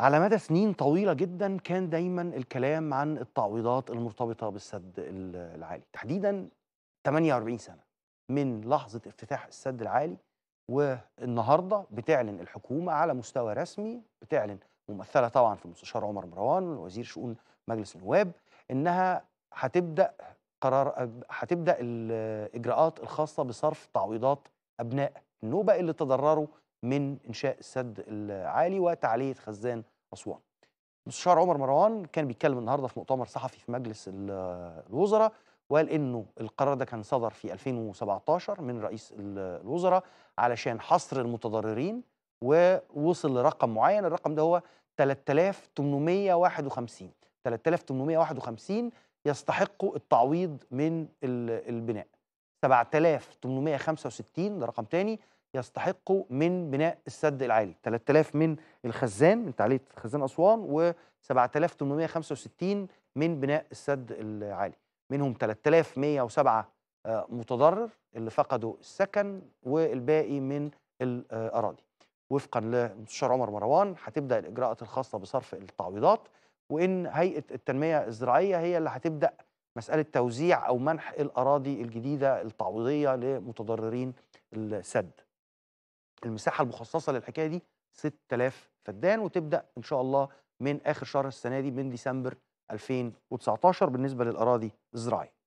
على مدى سنين طويلة جدا كان دايما الكلام عن التعويضات المرتبطة بالسد العالي تحديدا 48 سنة من لحظة افتتاح السد العالي والنهاردة بتعلن الحكومة على مستوى رسمي بتعلن ممثلة طبعا في المستشار عمر مروان وزير شؤون مجلس النواب انها هتبدا قرار هتبدا الاجراءات الخاصه بصرف تعويضات ابناء النوبه اللي تضرروا من انشاء السد العالي وتعليه خزان اسوان. المستشار عمر مروان كان بيتكلم النهارده في مؤتمر صحفي في مجلس الوزراء وقال انه القرار ده كان صدر في 2017 من رئيس الوزراء علشان حصر المتضررين ووصل لرقم معين الرقم ده هو 3851 3851 يستحقوا التعويض من البناء 7865 ده رقم تاني يستحقوا من بناء السد العالي 3000 من الخزان من تعليق خزان اسوان و 7865 من بناء السد العالي منهم 3107 آه، متضرر اللي فقدوا السكن والباقي من الاراضي وفقا للمستشار عمر مروان هتبدا الاجراءات الخاصه بصرف التعويضات وان هيئه التنميه الزراعيه هي اللي هتبدا مساله توزيع او منح الاراضي الجديده التعويضيه لمتضررين السد المساحه المخصصه للحكايه دي 6000 فدان وتبدا ان شاء الله من اخر شهر السنه دي من ديسمبر 2019 بالنسبه للاراضي الزراعيه